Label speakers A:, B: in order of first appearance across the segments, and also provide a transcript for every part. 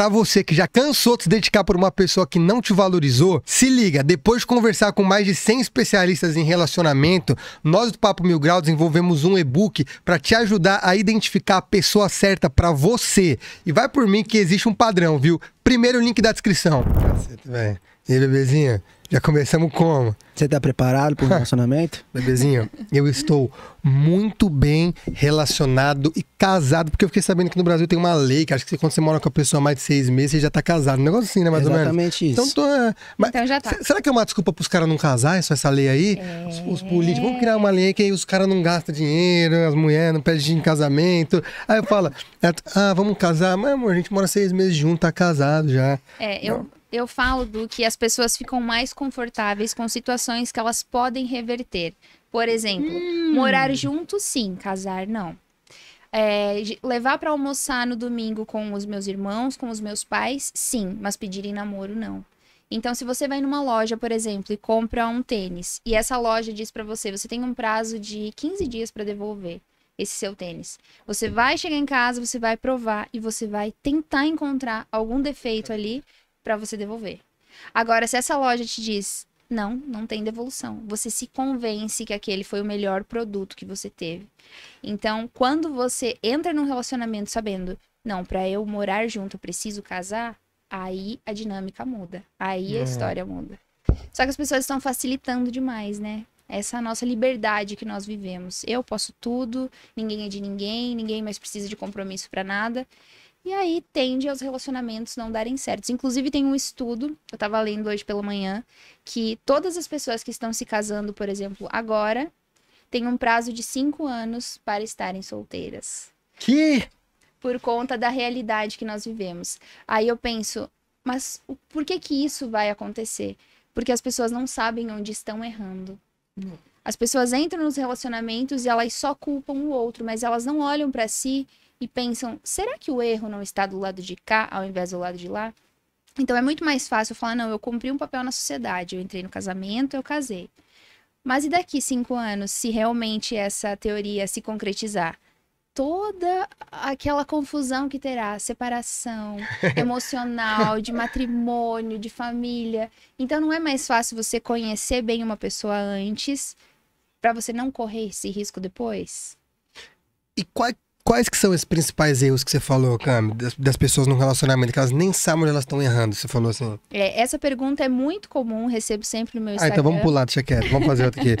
A: para você que já cansou de se dedicar por uma pessoa que não te valorizou, se liga, depois de conversar com mais de 100 especialistas em relacionamento, nós do Papo Mil Grau desenvolvemos um e-book para te ajudar a identificar a pessoa certa para você. E vai por mim que existe um padrão, viu? Primeiro link da descrição. velho. E aí, bebezinha? Já começamos como? Você tá preparado para o relacionamento? Bebezinho, eu estou muito bem relacionado e casado, porque eu fiquei sabendo que no Brasil tem uma lei que acho que quando você mora com a pessoa há mais de seis meses, você já tá casado. Um negócio assim, né? Mais Exatamente ou menos. Então, isso. Então, tô, é, mas, então já tá. Será que é uma desculpa para os caras não casarem, só essa lei aí? É... Os, os, políticos, vamos criar uma lei que os caras não gastam dinheiro, as mulheres não pedem em casamento. Aí eu falo, ah, ah vamos casar. Mas amor, a gente mora seis meses junto, tá casado já.
B: É, eu, eu falo do que as pessoas ficam mais confortáveis com situações que elas podem reverter. Por exemplo, hum. morar junto, sim, casar, não. É, levar para almoçar no domingo com os meus irmãos, com os meus pais, sim, mas em namoro, não. Então, se você vai numa loja, por exemplo, e compra um tênis, e essa loja diz para você, você tem um prazo de 15 dias para devolver esse seu tênis. Você vai chegar em casa, você vai provar e você vai tentar encontrar algum defeito ali para você devolver. Agora, se essa loja te diz, não, não tem devolução. Você se convence que aquele foi o melhor produto que você teve. Então, quando você entra num relacionamento sabendo, não, para eu morar junto, eu preciso casar, aí a dinâmica muda. Aí a é. história muda. Só que as pessoas estão facilitando demais, né? essa nossa liberdade que nós vivemos. Eu posso tudo, ninguém é de ninguém, ninguém mais precisa de compromisso para nada. E aí tende aos relacionamentos não darem certo. Inclusive, tem um estudo, eu estava lendo hoje pela manhã, que todas as pessoas que estão se casando, por exemplo, agora, têm um prazo de cinco anos para estarem solteiras. Que? Por conta da realidade que nós vivemos. Aí eu penso, mas por que que isso vai acontecer? Porque as pessoas não sabem onde estão errando. As pessoas entram nos relacionamentos e elas só culpam o outro, mas elas não olham para si e pensam: será que o erro não está do lado de cá ao invés do lado de lá? Então é muito mais fácil falar: não, eu cumpri um papel na sociedade, eu entrei no casamento, eu casei. Mas e daqui cinco anos, se realmente essa teoria se concretizar? toda aquela confusão que terá, separação emocional, de matrimônio, de família. Então não é mais fácil você conhecer bem uma pessoa antes para você não correr esse risco depois?
A: E quais, quais que são os principais erros que você falou, Cami, das, das, pessoas no relacionamento, que elas nem sabem onde elas estão errando, você falou assim?
B: É, essa pergunta é muito comum, recebo sempre no meu Instagram. Ah, então vamos pular, deixa quieto, vamos fazer outra aqui.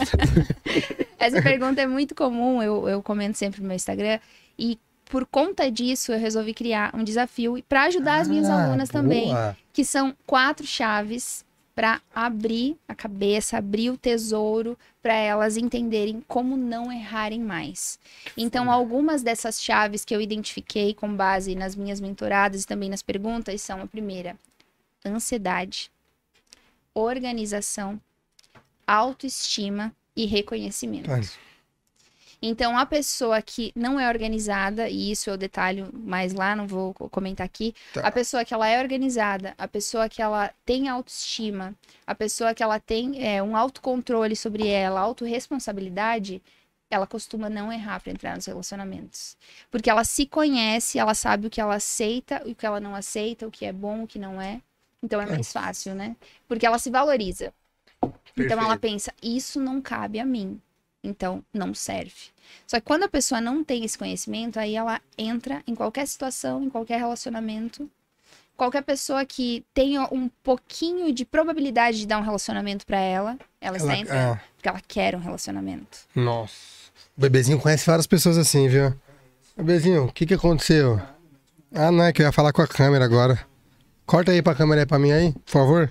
B: Essa pergunta é muito comum, eu, eu comento sempre no meu Instagram. E por conta disso, eu resolvi criar um desafio para ajudar ah, as minhas ah, alunas boa. também, que são quatro chaves para abrir a cabeça, abrir o tesouro, para elas entenderem como não errarem mais. Então, algumas dessas chaves que eu identifiquei com base nas minhas mentoradas e também nas perguntas são a primeira: ansiedade, organização, autoestima e reconhecimento. Mas... Então, a pessoa que não é organizada, e isso eu detalho mais lá, não vou comentar aqui. Tá. A pessoa que ela é organizada, a pessoa que ela tem autoestima, a pessoa que ela tem é, um autocontrole sobre ela, autorresponsabilidade, ela costuma não errar para entrar nos relacionamentos. Porque ela se conhece, ela sabe o que ela aceita, o que ela não aceita, o que é bom, o que não é. Então é, é mais fácil, né? Porque ela se valoriza. Então ela pensa, isso não cabe a mim. Então não serve. Só que quando a pessoa não tem esse conhecimento, aí ela entra em qualquer situação, em qualquer relacionamento. Qualquer pessoa que tenha um pouquinho de probabilidade de dar um relacionamento para ela, ela, ela está entrando. Porque ela quer um relacionamento.
A: Nossa. O bebezinho conhece várias pessoas assim, viu? Bebezinho, o que que aconteceu? Ah, não, é que eu ia falar com a câmera agora. Corta aí pra câmera aí pra mim aí, por favor.